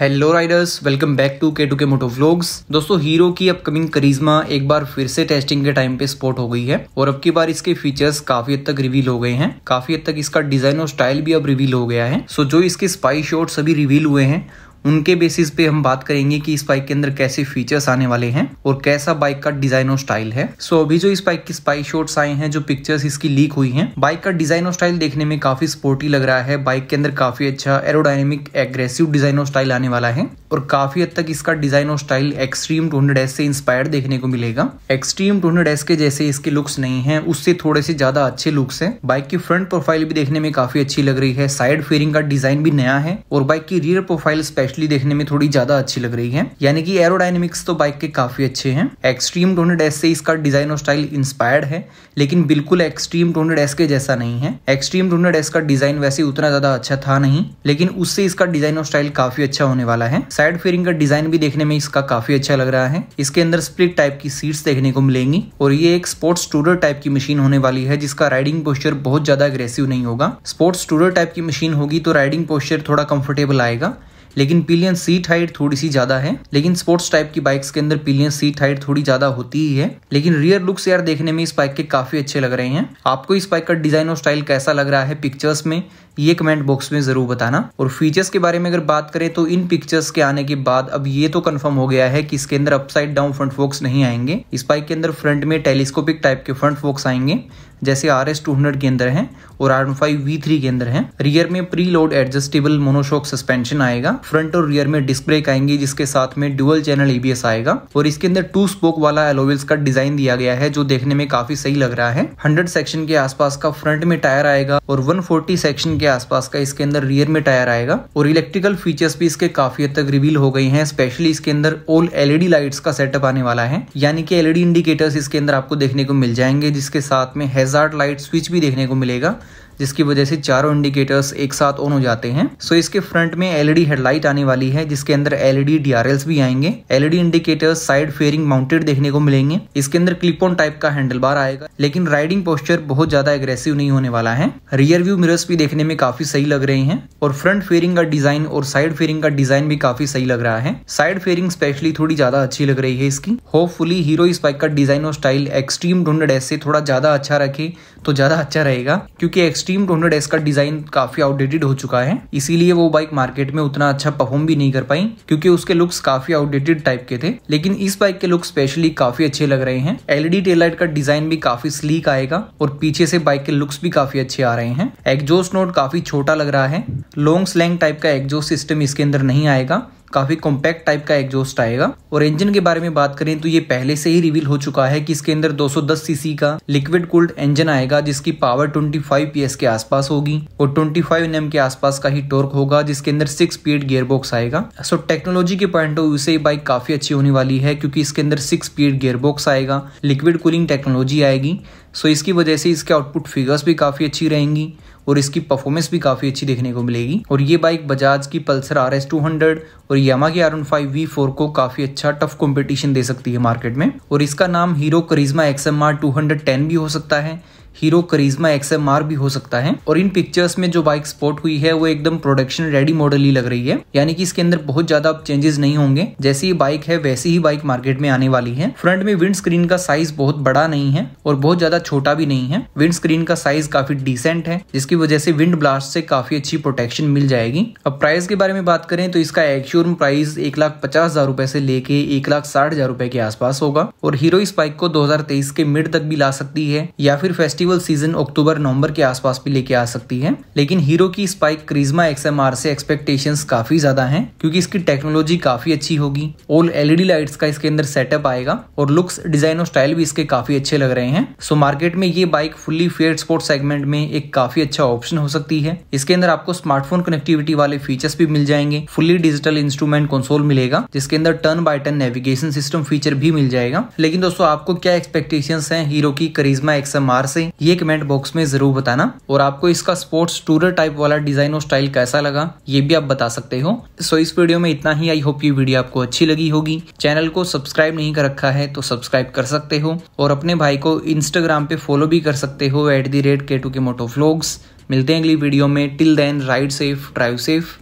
hello riders welcome back to K two K moto vlogs दोस्तों Hero की upcoming Karizma एक बार फिर से टेस्टिंग के टाइम पे स्पॉट हो गई है और अब की बार इसके फीचर्स काफी हद तक रिवील हो गए हैं काफी हद तक इसका डिजाइन और स्टाइल भी अब रिवील हो गया है सो जो इसके स्पाई शॉट सभी रिवील हुए हैं उनके बेसिस पे हम बात करेंगे कि इस बाइक के अंदर कैसे फीचर्स आने वाले हैं और कैसा बाइक का डिजाइन और स्टाइल है सो so, अभी जो इस बाइक की स्पाई शॉट्स आए हैं जो पिक्चर्स इसकी लीक हुई हैं बाइक का डिजाइन और स्टाइल देखने में काफी स्पोर्टी लग रहा है बाइक के अंदर काफी अच्छा एरोडाइनमिक एग्रेसिव डिजाइन और स्टाइल आने वाला है और काफी हद तक इसका डिजाइन और style extreme two hundred S से इंस्पायर्ड देखने को मिलेगा एक्सट्रीम टू हंड्रेड एस के जैसे इसके लुक्स नहीं है उससे थोड़े से ज्यादा अच्छे लुक्स है बाइक की फ्रंट प्रोफाइल भी देखने में काफी अच्छी लग रही है साइड फेयरिंग का डिजाइन भी नया है और बाइक की रियर प्रोफाइल स्पेशली देखने में थोड़ी ज्यादा अच्छी लग रही है यानी कि एरोडाइनमिक्स तो बाइक के काफी अच्छे हैं एक्सट्रीम टू हंड्रेड एस से इसका डिजाइन और स्टाइल इंस्पायर्ड है लेकिन बिल्कुल एक्सट्रीम टू हंड्रेड एस के जैसा नहीं है एक्सट्रीम टू हंड्रेड एस का डिजाइन वैसे उतना ज्यादा अच्छा था नहीं लेकिन उससे इसका डिजाइन और स्टाइल काफी अच्छा होने वाला है साइड फेयरिंग का डिजाइन भी देखने में इसका काफी अच्छा लग रहा है इसके अंदर स्प्लिट टाइप की सीट्स देखने को मिलेंगी और ये एक स्पोर्ट्स टूरर टाइप की मशीन होने वाली है जिसका राइडिंग पोस्चर बहुत ज्यादा अग्रेसिव नहीं होगा स्पोर्ट्स टूरर टाइप की मशीन होगी तो राइडिंग पोस्चर थोड़ा कंफर्टेबल आएगा लेकिन पिलियन सीट हाइट थोड़ी सी ज्यादा है लेकिन स्पोर्ट्स टाइप की बाइक्स के अंदर पिलियन सीट हाइट थोड़ी ज्यादा होती ही है लेकिन रियर लुक्स यार देखने में इस बाइक के काफी अच्छे लग रहे हैं आपको इस बाइक का डिजाइन और स्टाइल कैसा लग रहा है पिक्चर्स में ये कमेंट बॉक्स में जरूर बताना और फीचर्स के बारे में अगर बात करें तो इन पिक्चर्स के आने के बाद अब ये तो कंफर्म हो गया है कि इसके अंदर अपसाइड डाउन फ्रंट फोक्स नहीं आएंगे इस बाइक के अंदर फ्रंट में टेलीस्कोपिक टाइप के फ्रंट फोक्स आएंगे जैसे आर एस टू हंड्रेड के अंदर है और आर फाइव वी थ्री के अंदर है रियर में preload adjustable monoshock suspension आएगा फ्रंट और रियर में डिस्क ब्रेक आएंगे जिसके साथ में ड्यूअल चैनल एबीएस आएगा और इसके अंदर टू स्पोक वाला एलोवेल्स का डिजाइन दिया गया है जो देखने में काफी सही लग रहा है हंड्रेड सेक्शन के आसपास का फ्रंट में टायर आएगा और वन फोर्टी सेक्शन के आसपास का इसके अंदर रियर में टायर आएगा और इलेक्ट्रिकल फीचर्स भी इसके काफी हद तक रिवील हो गई है स्पेशली इसके अंदर ऑल एलईडी लाइट्स का सेटअप आने वाला है यानी कि एलईडी इंडिकेटर्स e इसके अंदर आपको देखने को मिल जाएंगे जिसके साथ में हेजार्ड लाइट स्विच भी देखने को मिलेगा जिसकी वजह से चारों इंडिकेटर्स एक साथ ऑन हो जाते हैं सो so, इसके फ्रंट में एलईडी हेडलाइट e आने वाली है जिसके अंदर एलईडी डीआरएल्स e भी आएंगे LED indicators side fairing mounted देखने को मिलेंगे इसके अंदर क्लिप ऑन टाइप का हैंडल बार आएगा लेकिन राइडिंग पोस्चर बहुत ज्यादा एग्रेसिव नहीं होने वाला है रियर व्यू मिरर्स भी देखने में काफी सही लग रहे हैं और फ्रंट फेयरिंग का डिजाइन और साइड फेयरिंग का डिजाइन भी काफी सही लग रहा है साइड फेयरिंग स्पेशली थोड़ी ज्यादा अच्छी लग रही है इसकी होपफुली हीरो इस बाइक का डिजाइन और स्टाइल एक्सट्रीम ढूंढ से थोड़ा ज्यादा अच्छा रखे तो ज़्यादा अच्छा रहेगा क्योंकि एक्सट्रीम टू हंड्रेड का डिज़ाइन काफ़ी आउटडेटेड हो चुका है इसीलिए वो बाइक मार्केट में उतना अच्छा परफॉर्म भी नहीं कर पाई क्योंकि उसके लुक्स काफ़ी आउटडेटेड टाइप के थे लेकिन इस बाइक के लुक स्पेशली काफ़ी अच्छे लग रहे हैं एलईडी टेललाइट e का डिज़ाइन भी काफ़ी स्लीक आएगा और पीछे से बाइक के लुक्स भी काफ़ी अच्छे आ रहे हैं एग्जोस्ट नोट काफ़ी छोटा लग रहा है लॉन्ग स्लैंग टाइप का एग्जोस्ट सिस्टम इसके अंदर नहीं आएगा काफी कॉम्पैक्ट टाइप का एग्जॉस्ट आएगा और इंजन के बारे में बात करें तो ये पहले से ही रिवील हो चुका है कि इसके अंदर 210 सीसी का लिक्विड कूल्ड इंजन आएगा जिसकी पावर 25 फाइव के आसपास होगी और 25 एनएम के आसपास का ही टॉर्क होगा जिसके अंदर सिक्स स्पीड बॉक्स आएगा सो टेक्नोलॉजी के पॉइंट ऑफ व्यू से बाइक काफी अच्छी होने वाली है क्योंकि इसके अंदर सिक्स स्पीड बॉक्स आएगा लिक्विड कूलिंग टेक्नोलॉजी आएगी सो इसकी वजह से इसके आउटपुट फिगर्स भी काफी अच्छी रहेंगी और इसकी परफॉर्मेंस भी काफ़ी अच्छी देखने को मिलेगी और ये बाइक बजाज की Pulsar R S two hundred और यामा की R N five V four को काफ़ी अच्छा टफ कॉम्पिटिशन दे सकती है मार्केट में और इसका नाम Hero Karizma X M R two hundred ten भी हो सकता है हीरो करिज्मा आर भी हो सकता है और इन पिक्चर्स में जो बाइक स्पॉट हुई है वो एकदम प्रोडक्शन रेडी मॉडल ही लग रही है यानी कि इसके अंदर बहुत ज्यादा अब चेंजेस नहीं होंगे जैसी ही बाइक है वैसी ही बाइक मार्केट में आने वाली है फ्रंट में विंड स्क्रीन का साइज बहुत बड़ा नहीं है और बहुत ज्यादा छोटा भी नहीं है विंड स्क्रीन का साइज काफी डिसेंट है जिसकी वजह से विंड ब्लास्ट से काफी अच्छी प्रोटेक्शन मिल जाएगी अब प्राइस के बारे में बात करें तो इसका एक्श्योर प्राइस एक लाख पचास हजार रूपए से लेके एक लाख साठ हजार रूपए के आसपास होगा और हीरो इस बाइक को तेईस के मिड तक भी ला सकती है या फिर festival festival season October November के आसपास भी लेके आ सकती है लेकिन हीरो की स्पाइक क्रिज्मा एक्सएमआर से एक्सपेक्टेशन काफी ज्यादा है क्योंकि इसकी टेक्नोलॉजी काफी अच्छी होगी ओल्ड एलईडी लाइट्स का इसके अंदर सेटअप आएगा और लुक्स डिजाइन और स्टाइल भी इसके काफी अच्छे लग रहे हैं सो मार्केट में ये bike fully fair sport segment में एक काफी अच्छा ऑप्शन हो सकती है इसके अंदर आपको स्मार्टफोन कनेक्टिविटी वाले फीचर्स भी मिल जाएंगे फुल्ली डिजिटल इंस्ट्रूमेंट कंसोल मिलेगा जिसके अंदर turn by turn navigation system feature भी मिल जाएगा लेकिन दोस्तों आपको क्या एक्सपेक्टेशन है हीरो की करिज्मा एक्सएमआर से ये कमेंट बॉक्स में जरूर बताना और आपको इसका स्पोर्ट्स टूर टाइप वाला डिजाइन और स्टाइल कैसा लगा ये भी आप बता सकते हो सो इस वीडियो में इतना ही आई होप ये वीडियो आपको अच्छी लगी होगी चैनल को सब्सक्राइब नहीं कर रखा है तो सब्सक्राइब कर सकते हो और अपने भाई को इंस्टाग्राम पे फॉलो भी कर सकते हो एट दी रेट के टू के मोटो फ्लॉग्स मिलते हैं अगली वीडियो में till then ride safe drive safe